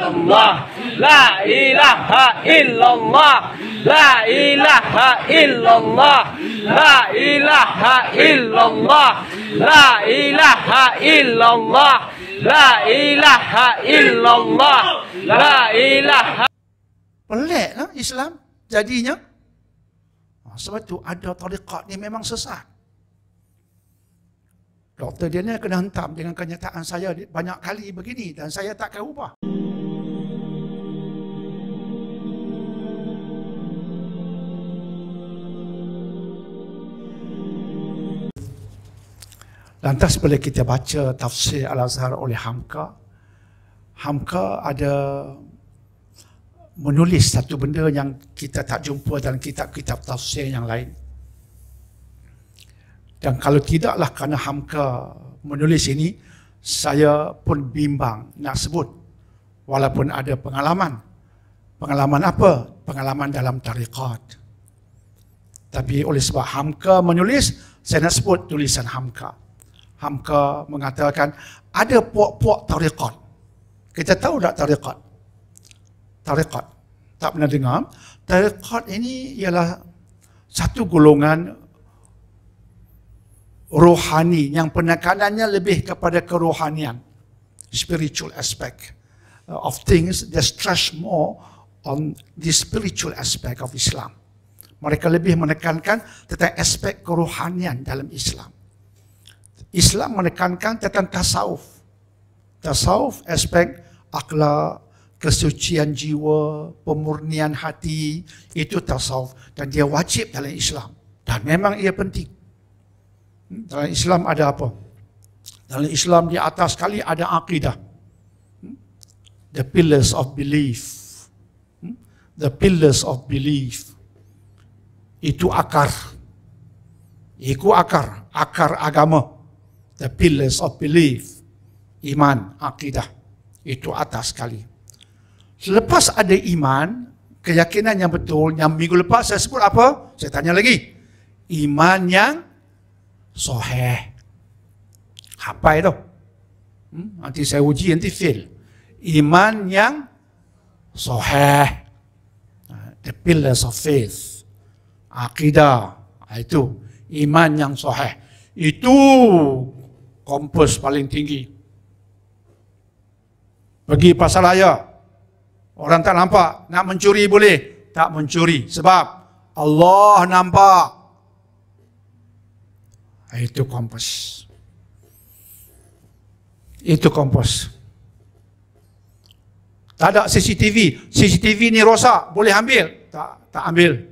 Allah la ilaha illallah la ilaha illallah la ilaha illallah la ilaha illallah la ilaha illallah la ilaha peleklah Islam jadinya ah, sebab tu ada tarekat ni memang sesat Doktor dia ni kena hentam dengan kenyataan saya banyak kali begini dan saya takkan ubah. Lantas bila kita baca tafsir Al-Azhar oleh Hamka, Hamka ada menulis satu benda yang kita tak jumpa dalam kitab-kitab tafsir yang lain. Dan kalau tidaklah kerana Hamka menulis ini, saya pun bimbang nak sebut walaupun ada pengalaman. Pengalaman apa? Pengalaman dalam tarikat. Tapi oleh sebab Hamka menulis, saya nak sebut tulisan Hamka. Hamka. Hamka mengatakan ada puak-puak tarikat. Kita tahu tak tarikat? Tarikat. Tak pernah dengar. Tarikat ini ialah satu golongan rohani yang penekanannya lebih kepada kerohanian. Spiritual aspect uh, of things. They stress more on the spiritual aspect of Islam. Mereka lebih menekankan tentang aspek kerohanian dalam Islam. Islam menekankan tentang tasawuf. Tasawuf aspek akhlak, kesucian jiwa, pemurnian hati, itu tasawuf. Dan dia wajib dalam Islam. Dan memang ia penting. Dalam Islam ada apa? Dalam Islam di atas sekali ada akidah. The pillars of belief. The pillars of belief. Itu akar. Iku akar. Akar agama the pillars of belief iman akidah itu atas sekali selepas ada iman keyakinan yang betul yang minggu lepas saya sebut apa saya tanya lagi iman yang soheh apa itu hmm? nanti saya uji nanti fail iman yang soheh ha, the pillars of faith akidah ha, itu iman yang soheh itu kompos paling tinggi. Pergi pasar raya, orang tak nampak, nak mencuri boleh, tak mencuri. Sebab Allah nampak. Itu kompos. Itu kompos. Tak ada CCTV. CCTV ni rosak. Boleh ambil? Tak, tak ambil.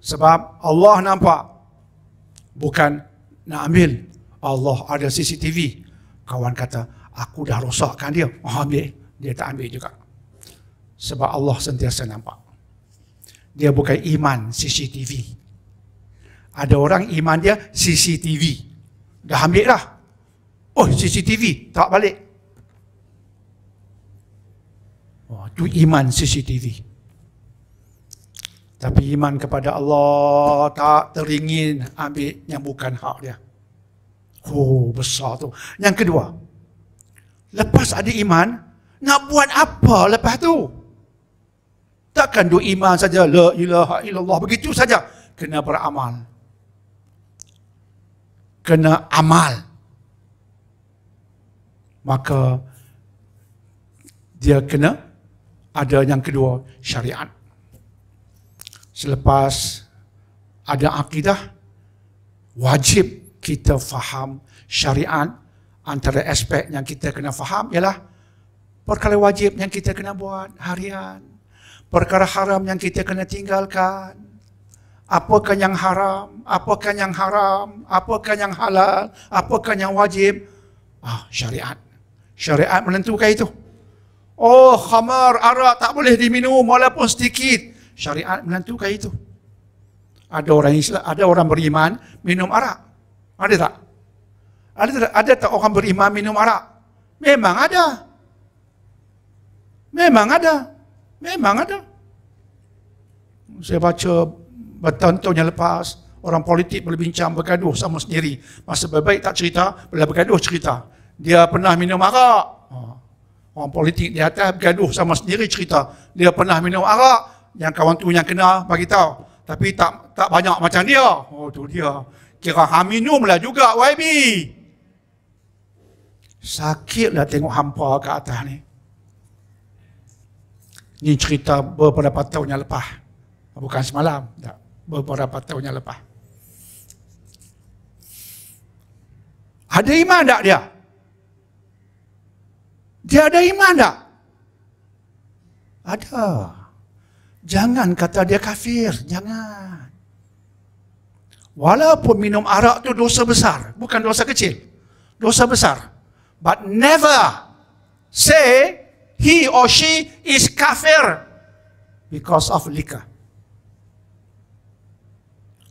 Sebab Allah nampak. Bukan nak ambil. Allah ada CCTV. Kawan kata, aku dah rosakkan dia. Oh, ambil. Dia tak ambil juga. Sebab Allah sentiasa nampak. Dia bukan iman CCTV. Ada orang iman dia CCTV. Dah ambil lah. Oh CCTV, tak balik. Oh, tu iman CCTV. Tapi iman kepada Allah tak teringin ambil yang bukan hak dia. Oh besar tu Yang kedua Lepas ada iman Nak buat apa lepas tu Takkan duk iman saja La ilaha illallah Begitu saja Kena beramal Kena amal Maka Dia kena Ada yang kedua syariat Selepas Ada akidah Wajib kita faham syariat antara aspek yang kita kena faham ialah perkara wajib yang kita kena buat harian perkara haram yang kita kena tinggalkan apakah yang haram apakah yang haram apakah yang halal apakah yang wajib ah syariat syariat menentukan itu oh khamar arak tak boleh diminum walaupun sedikit syariat menentukan itu ada orang Islam ada orang beriman minum arak ada tak? Ada tak, ada tak orang berimam minum arak? Memang ada. Memang ada. Memang ada. Saya baca bertahun-tahun yang lepas, orang politik boleh bincang bergaduh sama sendiri. Masa baik-baik tak cerita, boleh bergaduh cerita. Dia pernah minum arak. Ha. Orang politik di atas bergaduh sama sendiri cerita. Dia pernah minum arak yang kawan tu yang kenal bagi tahu. Tapi tak tak banyak macam dia. Oh tu dia. Kira ha lah juga YB. lah tengok hampa ke atas ni. Ini cerita beberapa tahun yang lepas. Bukan semalam. Tak. Beberapa tahun yang lepas. Ada iman tak dia? Dia ada iman tak? Ada. Jangan kata dia kafir. Jangan. Walaupun minum arak tu dosa besar, bukan dosa kecil. Dosa besar. But never say he or she is kafir because of liquor.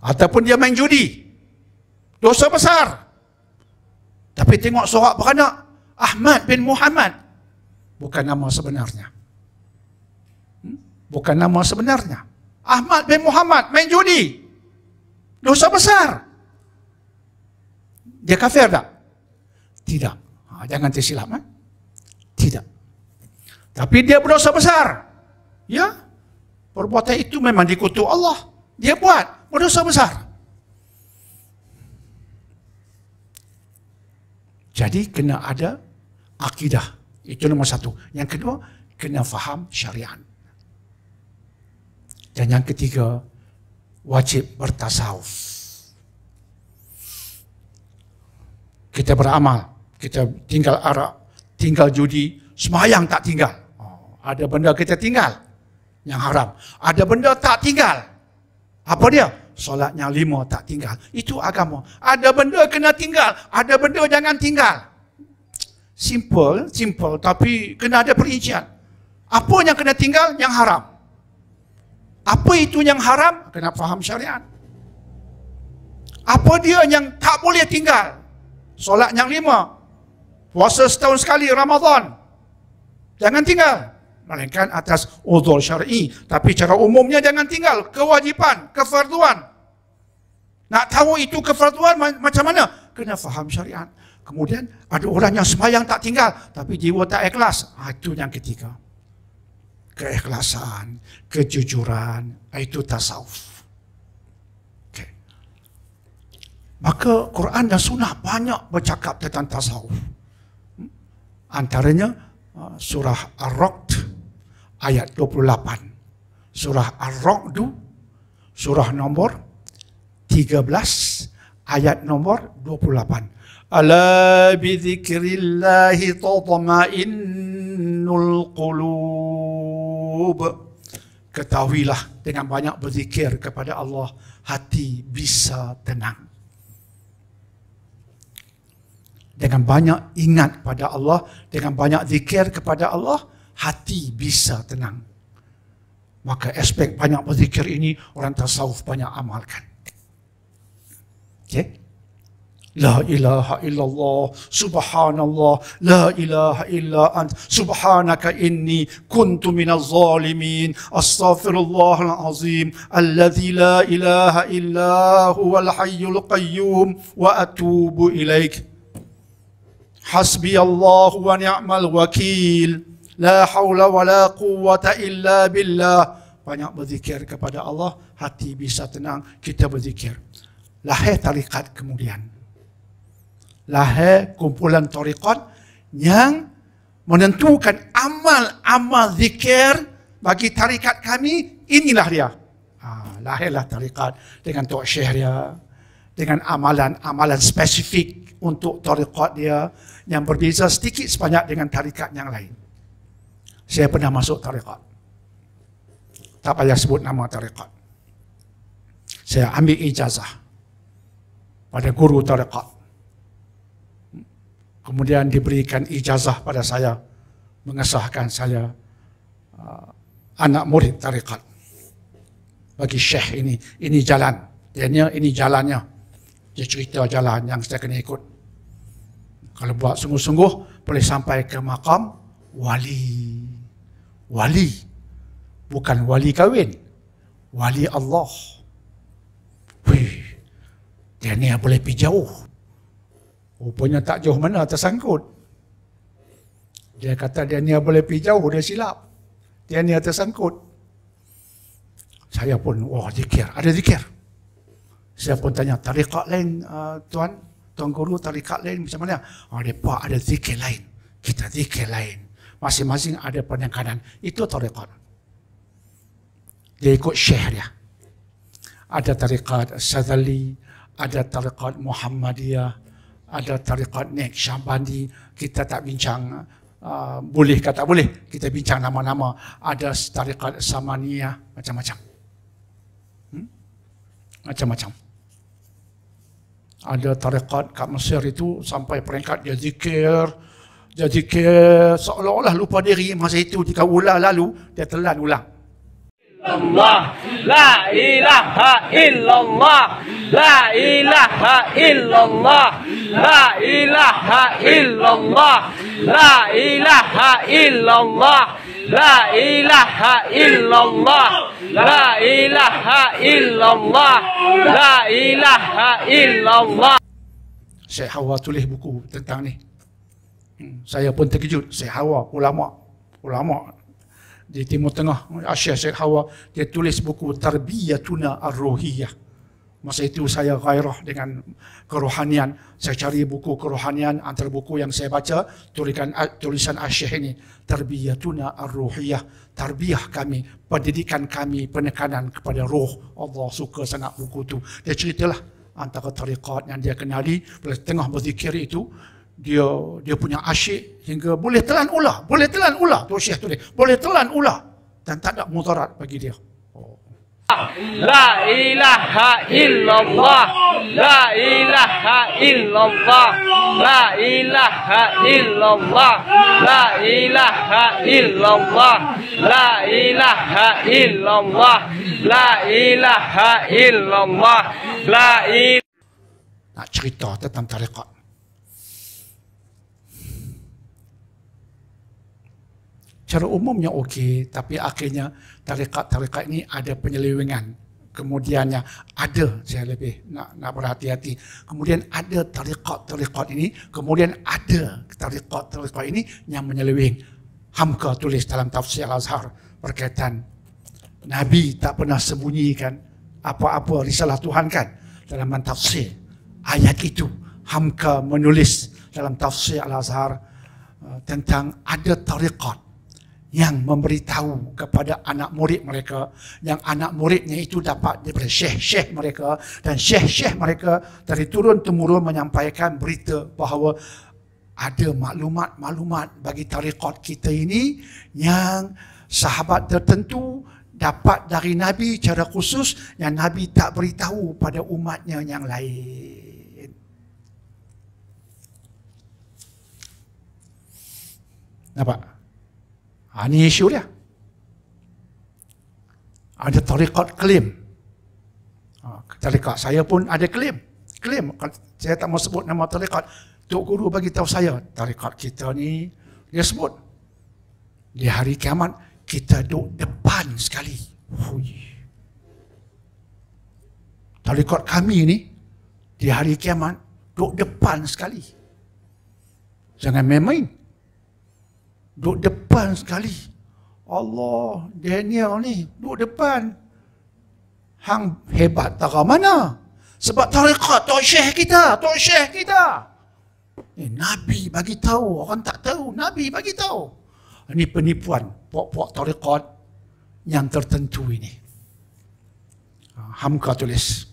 Ataupun dia main judi. Dosa besar. Tapi tengok sorak beranak. Ahmad bin Muhammad. Bukan nama sebenarnya. Hmm? Bukan nama sebenarnya. Ahmad bin Muhammad main Judi. Dosa besar. Dia kafir tak? Tidak. Ha, jangan tersilap. Eh? Tidak. Tapi dia berdosa besar. Ya. Perbuatan itu memang dikutuk Allah. Dia buat. Berdosa besar. Jadi kena ada akidah. Itu nomor satu. Yang kedua, kena faham syariat. Dan yang ketiga, wajib bertasawuf. Kita beramal, kita tinggal arak, tinggal judi, semayang tak tinggal. Oh, ada benda kita tinggal yang haram. Ada benda tak tinggal. Apa dia? Solatnya lima tak tinggal. Itu agama. Ada benda kena tinggal, ada benda jangan tinggal. Simple, simple tapi kena ada perincian. Apa yang kena tinggal? Yang haram. Apa itu yang haram? Kena faham syariat. Apa dia yang tak boleh tinggal? Solat yang lima. Puasa setahun sekali, Ramadan. Jangan tinggal. Melainkan atas uzur syar'i. Tapi cara umumnya jangan tinggal. Kewajipan, kefarduan. Nak tahu itu kefarduan macam mana? Kena faham syariat. Kemudian ada orang yang semayang tak tinggal. Tapi jiwa tak ikhlas. Ha, itu yang ketiga keikhlasan, kejujuran, itu tasawuf. Okay. Maka Quran dan Sunnah banyak bercakap tentang tasawuf. Hmm? Antaranya uh, surah Ar-Raqd ayat 28. Surah Ar-Raqd surah nombor 13 ayat nombor 28. Ala bi dhikrillahi tatma'innul qulub Ayub ketahuilah dengan banyak berzikir kepada Allah hati bisa tenang. Dengan banyak ingat kepada Allah, dengan banyak zikir kepada Allah, hati bisa tenang. Maka aspek banyak berzikir ini orang tasawuf banyak amalkan. Okay. لا إله إلا الله سبحان الله لا إله إلا أنت سبحانك إني كنت من الظالمين أستغفر الله العظيم الذي لا إله إلا هو الحي القيوم وأتوب إليك حسبي الله ونعم الوكيل لا حول ولا قوة إلا بالله banyak berzikir kepada Allah hati bisa tenang kita berzikir lahir tarikat kemuliaan lahir kumpulan tarikat yang menentukan amal-amal zikir bagi tarikat kami inilah dia. Ha, lahirlah tarikat dengan Tok Syekh dia dengan amalan-amalan spesifik untuk tarikat dia yang berbeza sedikit sebanyak dengan tarikat yang lain. Saya pernah masuk tarikat. Tak payah sebut nama tarikat. Saya ambil ijazah pada guru tarekat kemudian diberikan ijazah pada saya mengesahkan saya uh, anak murid tarekat bagi syekh ini ini jalan dia ini jalannya dia cerita jalan yang saya kena ikut kalau buat sungguh-sungguh boleh sampai ke makam wali wali bukan wali kahwin wali Allah Wih, dia ni boleh pergi jauh. Rupanya tak jauh mana tersangkut. Dia kata dia ni boleh pergi jauh, dia silap. Dia ni tersangkut. Saya pun, wah zikir, ada zikir. Saya pun tanya, tarikat lain uh, tuan, tuan guru tarikat lain macam mana? Oh, dia pun ada zikir lain. Kita zikir lain. Masing-masing ada penyangkanan. Itu tarikat. Dia ikut syekh dia. Ada tarikat Sadali, ada tarikat Muhammadiyah, ada tarikat Nek Syambandi kita tak bincang uh, boleh ke tak boleh kita bincang nama-nama ada tarikat Samania macam-macam hmm? macam-macam ada tarikat kat Mesir itu sampai peringkat dia zikir dia zikir seolah-olah lupa diri masa itu jika ular lalu dia telan ulang illallah la ilaha illallah la ilaha illallah la ilaha illallah la ilaha illallah la ilaha illallah la ilaha illallah la ilaha illallah Syekh Hawa tulis buku tentang ni. Hmm. Saya pun terkejut. Syekh Hawa, ulama. Ulama di Timur Tengah, Asyik Syekh Hawa, dia tulis buku Tarbiyatuna Ar-Ruhiyah. Masa itu saya gairah dengan kerohanian. Saya cari buku kerohanian antara buku yang saya baca, tulisan, tulisan Asyik ini. Tarbiyatuna Ar-Ruhiyah. Tarbiyah kami, pendidikan kami, penekanan kepada roh. Allah suka sangat buku tu. Dia ceritalah antara tarikat yang dia kenali. Pada tengah berzikir itu, dia dia punya asyik sehingga boleh telan ular, boleh telan ular tu syekh dia, Boleh telan ular dan tak ada mudarat bagi dia. La ilaha illallah La ilaha illallah La ilaha illallah La ilaha illallah La ilaha illallah La ilaha illallah La ilaha Nak cerita tentang tarikat secara umumnya okey tapi akhirnya tarekat-tarekat ini ada penyelewengan kemudiannya ada saya lebih nak nak berhati-hati kemudian ada tarekat-tarekat ini kemudian ada tarekat-tarekat ini yang menyeleweng Hamka tulis dalam tafsir Al-Azhar berkaitan Nabi tak pernah sembunyikan apa-apa risalah Tuhan kan dalam tafsir ayat itu Hamka menulis dalam tafsir Al-Azhar eh, tentang ada tarekat yang memberitahu kepada anak murid mereka yang anak muridnya itu dapat daripada syekh-syekh mereka dan syekh-syekh mereka dari turun temurun menyampaikan berita bahawa ada maklumat-maklumat bagi tarikat kita ini yang sahabat tertentu dapat dari Nabi cara khusus yang Nabi tak beritahu pada umatnya yang lain. Nampak? Ha, ini isu dia. Ada tarikat klaim. Ha, tarikat saya pun ada klaim. Klaim. Saya tak mau sebut nama tarikat. Tok Guru bagi tahu saya, tarikat kita ni, dia sebut. Di hari kiamat, kita duduk depan sekali. Hui. Tarikat kami ni, di hari kiamat, duduk depan sekali. Jangan main-main duduk depan sekali. Allah, Daniel ni duduk depan. Hang hebat tak mana? Sebab tarekat tok syekh kita, tok syekh kita. Eh, Nabi bagi tahu, orang tak tahu. Nabi bagi tahu. Ini penipuan puak-puak tarekat yang tertentu ini. Ah, Hamka tulis.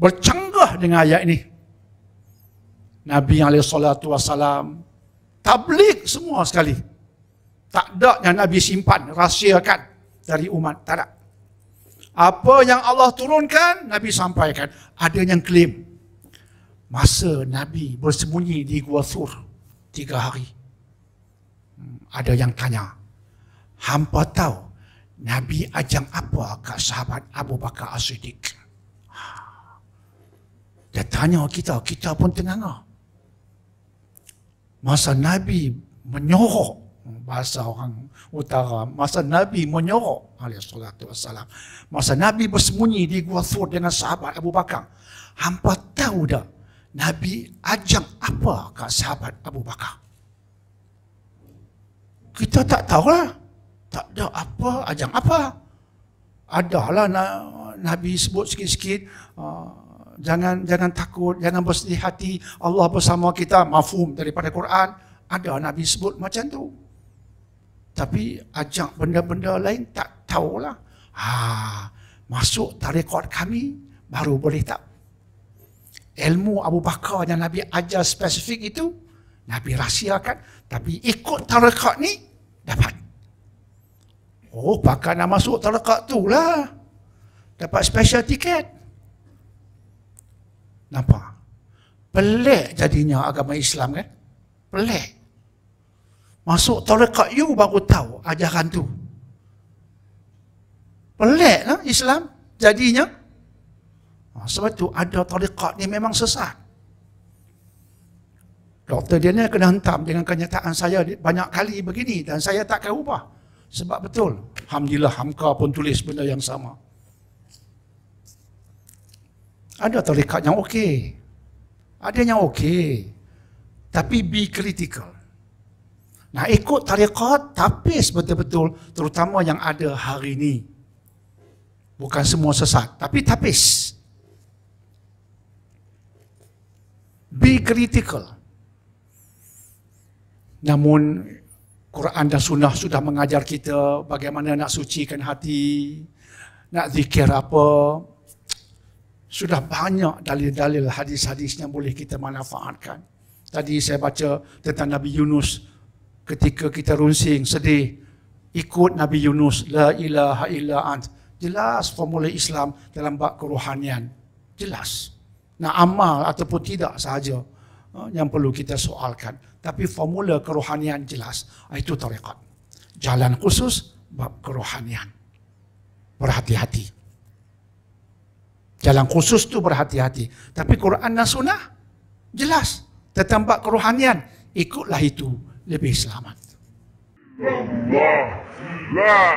Bercanggah dengan ayat ini. Nabi yang alaihi salatu wasalam tablik semua sekali. Tak ada yang Nabi simpan, rahsiakan dari umat. Tak ada. Apa yang Allah turunkan, Nabi sampaikan. Ada yang klaim. Masa Nabi bersembunyi di Gua Sur, tiga hari. Hmm, ada yang tanya. Hampa tahu, Nabi ajang apa ke sahabat Abu Bakar As-Siddiq? Ha. Dia tanya kita, kita pun tengah-tengah masa Nabi menyorok bahasa orang utara masa Nabi menyorok salatu wassalam masa Nabi bersembunyi di Gua Thur dengan sahabat Abu Bakar hampa tahu dah Nabi ajak apa ke sahabat Abu Bakar kita tak tahu lah tak ada apa ajak apa adalah Nabi sebut sikit-sikit uh, jangan jangan takut, jangan bersedih hati. Allah bersama kita. mafum daripada Quran ada Nabi sebut macam tu. Tapi ajak benda-benda lain tak tahulah. Ha, masuk tarekat kami baru boleh tak. Ilmu Abu Bakar yang Nabi ajar spesifik itu, Nabi rahsiakan. Tapi ikut tarekat ni, dapat. Oh, bakal nak masuk tarekat tu lah. Dapat special tiket. Nampak? Pelik jadinya agama Islam kan? Pelik. Masuk tarekat you baru tahu ajaran tu. Pelik lah Islam jadinya. Ha, sebab tu ada tarekat ni memang sesat. Doktor dia ni kena hentam dengan kenyataan saya banyak kali begini dan saya takkan ubah. Sebab betul. Alhamdulillah Hamka pun tulis benda yang sama. Ada tarikat yang okey. Ada yang okey. Tapi be critical. Nah, ikut tarikat tapi betul-betul terutama yang ada hari ini. Bukan semua sesat, tapi tapis. Be critical. Namun Quran dan Sunnah sudah mengajar kita bagaimana nak sucikan hati, nak zikir apa, sudah banyak dalil-dalil hadis-hadis yang boleh kita manfaatkan. Tadi saya baca tentang Nabi Yunus ketika kita runsing sedih ikut Nabi Yunus la ilaha illa ant. Jelas formula Islam dalam bab kerohanian. Jelas. Nak amal ataupun tidak sahaja eh, yang perlu kita soalkan. Tapi formula kerohanian jelas. Ah, itu tarikat. Jalan khusus bab kerohanian. Berhati-hati jalan khusus tu berhati-hati. Tapi Quran dan Sunnah jelas tentang bab kerohanian. Ikutlah itu lebih selamat. Allah